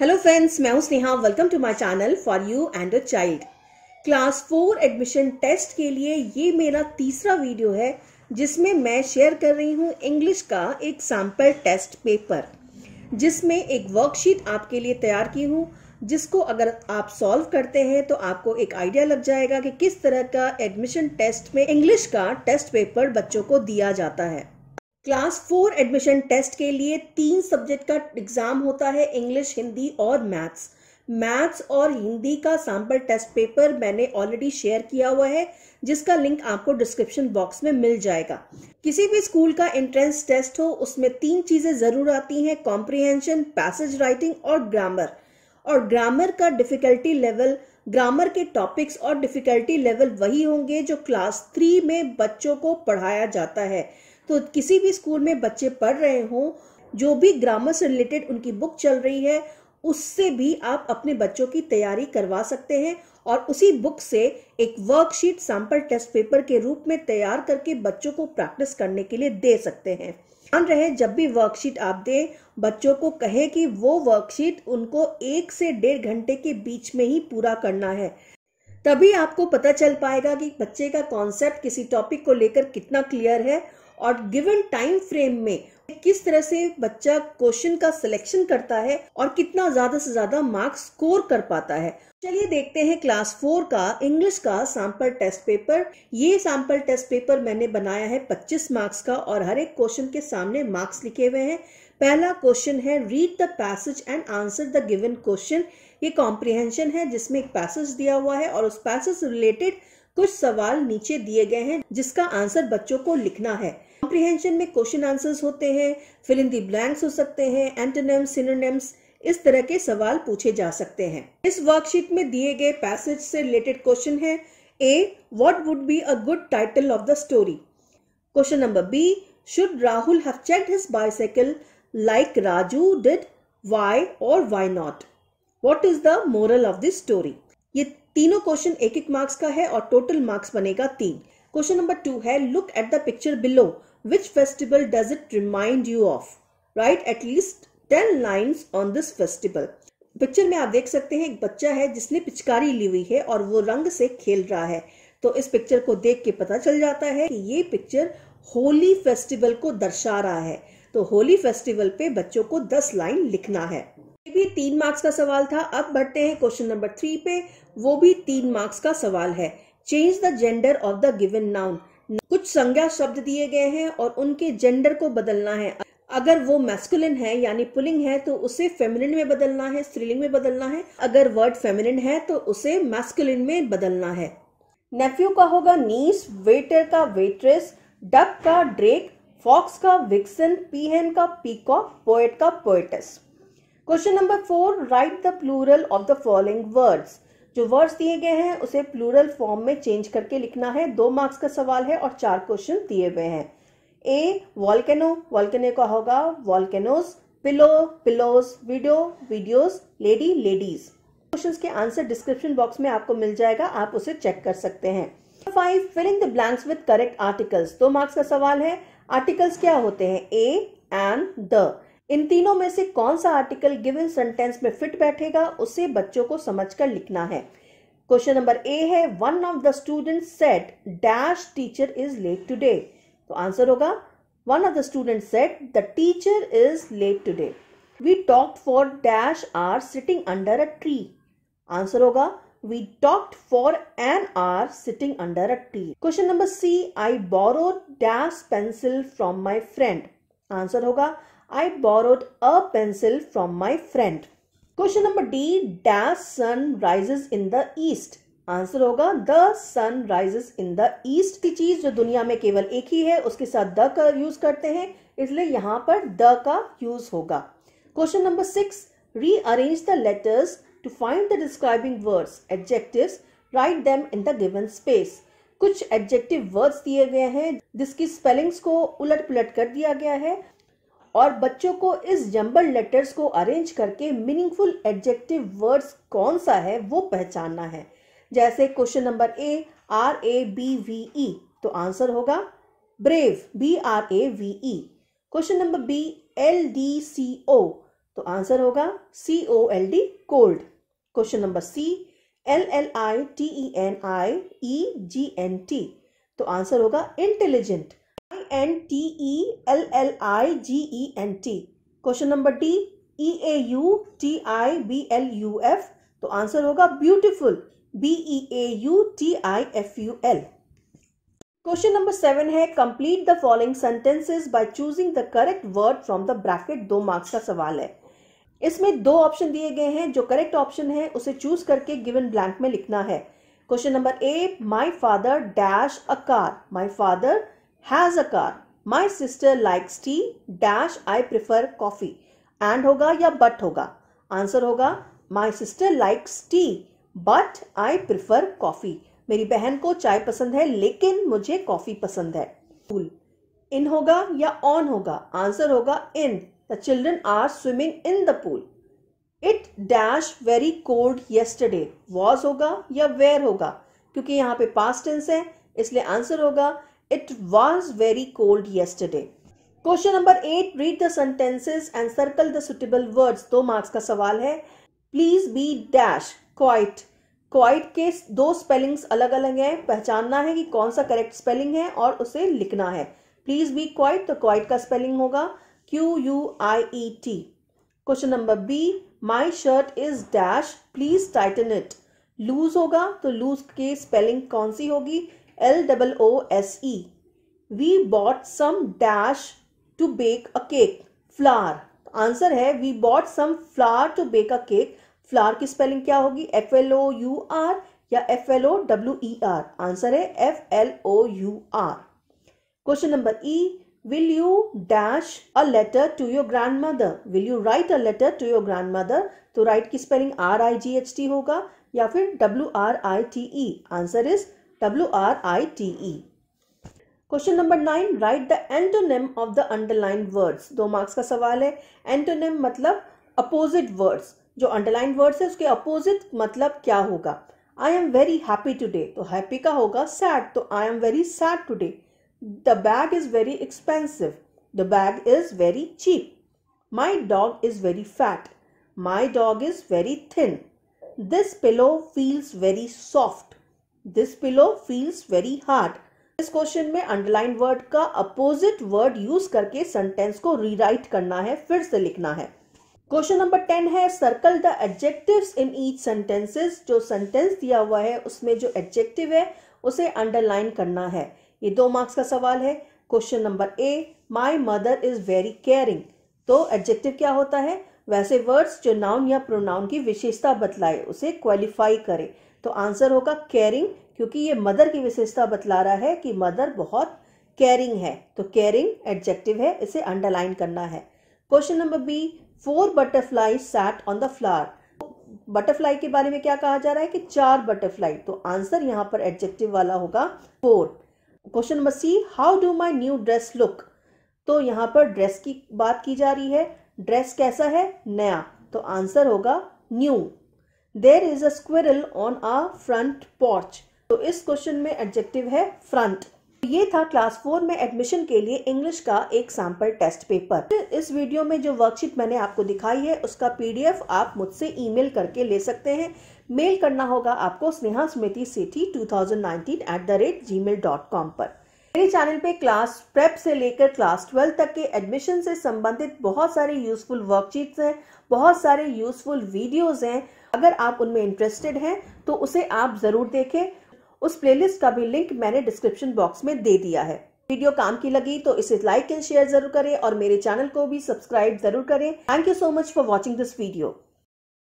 Hello friends मैं हूं Sneha welcome to my channel for you and a child class four admission test के लिए ये मेरा तीसरा वीडियो है जिसमें मैं शेयर कर रही हूँ इंग्लिश का एक सैम्पल टेस्ट पेपर जिसमें एक वर्कशीट आपके लिए तैयार की हूँ जिसको अगर आप सॉल्व करते हैं तो आपको एक आइडिया लग जाएगा कि किस तरह का एडमिशन टेस्ट में इंग्लिश का टेस्ट पेपर बच्चों को दिया जाता है क्लास फोर एडमिशन टेस्ट के लिए तीन सब्जेक्ट का एग्जाम होता है इंग्लिश हिंदी और मैथ्स मैथ्स और हिंदी का सैम्पल टेस्ट पेपर मैंने ऑलरेडी शेयर किया हुआ है जिसका लिंक आपको डिस्क्रिप्शन बॉक्स में मिल जाएगा किसी भी स्कूल का एंट्रेंस टेस्ट हो उसमें तीन चीज़ें ज़रूर आती हैं कॉम्प्रिहेंशन पैसेज राइटिंग और ग्रामर और ग्रामर का डिफ़िकल्टी लेवल ग्रामर के टॉपिक्स और डिफ़िकल्टी लेवल वही होंगे जो क्लास थ्री में बच्चों को पढ़ाया जाता है तो किसी भी स्कूल में बच्चे पढ़ रहे हों जो भी ग्रामर से रिलेटेड उनकी बुक चल रही है उससे भी आप अपने बच्चों की तैयारी करवा सकते हैं और उसी बुक से एक वर्कशीट सैंपल टेस्ट पेपर के रूप में तैयार करके बच्चों को प्रैक्टिस करने के लिए दे सकते हैं ध्यान रहे जब भी वर्कशीट आप दें बच्चों को कहे कि वो वर्कशीट उनको एक से डेढ़ घंटे के बीच में ही पूरा करना है तभी आपको पता चल पाएगा कि बच्चे का कॉन्सेप्ट किसी टॉपिक को लेकर कितना क्लियर है और गिवन टाइम फ्रेम में किस तरह से बच्चा क्वेश्चन का सिलेक्शन करता है और कितना ज्यादा से ज्यादा मार्क्स स्कोर कर पाता है चलिए देखते हैं क्लास फोर का इंग्लिश का सैंपल टेस्ट पेपर ये सैंपल टेस्ट पेपर मैंने बनाया है 25 मार्क्स का और हर एक क्वेश्चन के सामने मार्क्स लिखे हुए हैं पहला क्वेश्चन है read the passage and answer the given question ये कॉम्प्रिहेंशन है जिसमें एक पैसेज दिया हुआ है और उस पैसेज रिलेटेड कुछ सवाल नीचे दिए गए हैं जिसका आंसर बच्चों को लिखना है कॉम्प्रिहेंशन में क्वेश्चन आंसर्स होते हैं फिल इन दी ब्लैंक्स हो सकते हैं एंटोनिम्स सिनोनिम्स इस तरह के सवाल पूछे जा सकते हैं इस वर्कशीट में दिए गए पैसेज से रिलेटेड क्वेश्चन है A what would be a good title of the story question number B should Rahul have checked his bicycle like Raju did why और why not what is the moral of this story ये तीनों question एक एक marks का है और total marks बनेगा तीन क्वेश्चन नंबर टू है look at the picture below which festival does it remind you of write least 10 lines on this festival picture में आप देख सकते हैं एक बच्चा है जिसने पिचकारी ली हुई है और वो रंग से खेल रहा है तो इस पिक्चर को देख के पता चल जाता है कि ये पिक्चर होली फेस्टिवल को दर्शा रहा है तो होली फेस्टिवल पे बच्चों को दस लाइन लिखना है ये भी तीन मार्क्स का सवाल था अब बढ़ते हैं क्वेश्चन नंबर थ्री पे वो भी तीन मार्क्स का सवाल है change the gender of the given noun कुछ संज्ञा शब्द दिए गए हैं और उनके जेंडर को बदलना है अगर वो मैस्कुलिन है यानी पुलिंग है तो उसे फेमिनिन में बदलना है स्त्रीलिंग में बदलना है अगर वर्ड फेमिनिन है तो उसे मैस्कुलिन में बदलना है नेफ्यू का होगा नीस वेटर का वेट्रेस डक का ड्रेक फॉक्स का विक्सन पीहेन का पीकॉक पोएट का poetess question number four write the plural of the following words जो वर्ड्स दिए गए हैं उसे प्लूरल फॉर्म में चेंज करके लिखना है दो मार्क्स का सवाल है और चार क्वेश्चन दिए हुए हैं ए वॉल्केनो वॉल्केनो का होगा volcanoes pillow pillows video videos lady ladies questions के आंसर डिस्क्रिप्शन बॉक्स में आपको मिल जाएगा आप उसे चेक कर सकते हैं five filling the blanks with correct articles दो मार्क्स का सवाल है आर्टिकल्स क्या होते हैं ए एंड द इन तीनों में से कौन सा आर्टिकल गिवन सेंटेंस में फिट बैठेगा उसे बच्चों को समझकर लिखना है क्वेश्चन नंबर ए है one of the student said dash teacher is late today तो आंसर होगा one of the student said the teacher is late today we talked for dash hour sitting under a tree answer होगा we talked for an hour sitting under a tree question number C I borrow dash pencil from my friend answer होगा I borrowed a pencil from my friend. Question number D dash sun rises in the east answer होगा the sun rises in the east की चीज जो दुनिया में केवल एक ही है उसके साथ द का यूज करते हैं इसलिए यहां पर द का यूज होगा question number six rearrange the letters to find the describing words adjectives write them in the given space कुछ एडजेक्टिव वर्ड्स दिए गए हैं जिसकी स्पेलिंग्स को उलट पुलट कर दिया गया है और बच्चों को इस जंबल लेटर्स को अरेंज करके मीनिंगफुल एडजेक्टिव वर्ड्स कौन सा है वो पहचानना है जैसे question number A R A B V E तो आंसर होगा brave B R A V E question number B L D C O तो आंसर होगा C O L D cold question number C L L I T E N I E G N T तो answer होगा intelligent I N T E L L I G E N T question number D E A U T I B L U F तो answer होगा beautiful B E A U T I F U L question number seven है complete the following sentences by choosing the correct word from the bracket दो marks का सवाल है इसमें दो option दिए गए हैं जो करेक्ट ऑप्शन है उसे चूज करके गिवन ब्लैंक में लिखना है question number A my father dash a car my father has a car my sister likes tea dash I prefer coffee and होगा या बट होगा आंसर होगा my sister likes tea but I prefer coffee मेरी बहन को चाय पसंद है लेकिन मुझे कॉफी पसंद है पूल इन होगा या ऑन होगा आंसर होगा in the children are swimming in the pool it dash very cold yesterday was होगा या वेयर होगा क्योंकि यहाँ पे पास्ट टेंस है इसलिए आंसर होगा It was very cold yesterday. Question number eight read the sentences and circle the suitable words दो मार्क्स का सवाल है please be dash quite quite के दो स्पेलिंग्स अलग अलग हैं पहचानना है कि कौन सा करेक्ट स्पेलिंग है और उसे लिखना है प्लीज बी क्वाइट तो क्वाइट का स्पेलिंग होगा Q U I E T question number B my shirt is dash please tighten it loose होगा तो लूज के स्पेलिंग कौन सी होगी L double O S E we bought some dash to bake a cake flower answer है we bought some flower to bake a cake flower की spelling क्या होगी F L O U are या F L O W E R answer है F L O U R question number E will you dash a letter to your grandmother will you write a letter to your grandmother तो write की spelling R I G H T होगा या फिर W R I T E answer is W R I T E. Question number nine write the antonym of the underline words दो marks का सवाल है antonym मतलब opposite words जो underline words है उसके अपोजिट मतलब क्या होगा I am very happy today तो हैप्पी का होगा सैड तो I am very sad today the bag is very expensive the bag is very cheap my dog is very fat my dog is very thin this pillow feels very soft this pillow feels very hard इस question में underline word का opposite word use करके sentence को rewrite करना है फिर से लिखना है क्वेश्चन नंबर टेन है circle the adjectives in each sentences जो सेंटेंस दिया हुआ है उसमें जो एडजेक्टिव है उसे अंडरलाइन करना है ये दो मार्क्स का सवाल है question number A my mother is very caring तो एडजेक्टिव क्या होता है वैसे वर्ड्स जो नाउन या प्रोनाउन की विशेषता बतलाए उसे क्वालिफाई करे तो आंसर होगा केयरिंग क्योंकि ये मदर की विशेषता बतला रहा है कि मदर बहुत केयरिंग है तो केयरिंग एडजेक्टिव है इसे अंडरलाइन करना है question number B four butterfly sat on the flower butterfly के बारे में क्या कहा जा रहा है कि चार बटरफ्लाई तो आंसर यहाँ पर एडजेक्टिव वाला होगा four question number C how do my new dress look तो यहाँ पर ड्रेस की बात की जा रही है ड्रेस कैसा है नया तो आंसर होगा new there is a squirrel on a front porch तो इस क्वेश्चन में एडजेक्टिव है फ्रंट तो ये था क्लास फोर में एडमिशन के लिए इंग्लिश का एक सैम्पल टेस्ट पेपर इस वीडियो में जो वर्कशीट मैंने आपको दिखाई है उसका पीडीएफ आप मुझसे ईमेल करके ले सकते हैं मेल करना होगा आपको Sneha Smriti Sethi two eight the rate gmail dot com पर मेरे चैनल पे क्लास प्रेप से लेकर क्लास ट्वेल्व तक के एडमिशन से संबंधित बहुत सारे यूजफुल वर्कशीट्स हैं बहुत सारे यूजफुल वीडियोज हैं अगर आप उनमें इंटरेस्टेड हैं तो उसे आप ज़रूर देखें उस प्लेलिस्ट का भी लिंक मैंने डिस्क्रिप्शन बॉक्स में दे दिया है वीडियो काम की लगी तो इसे लाइक एंड शेयर जरूर करें और मेरे चैनल को भी सब्सक्राइब जरूर करें thank you so much for watching this video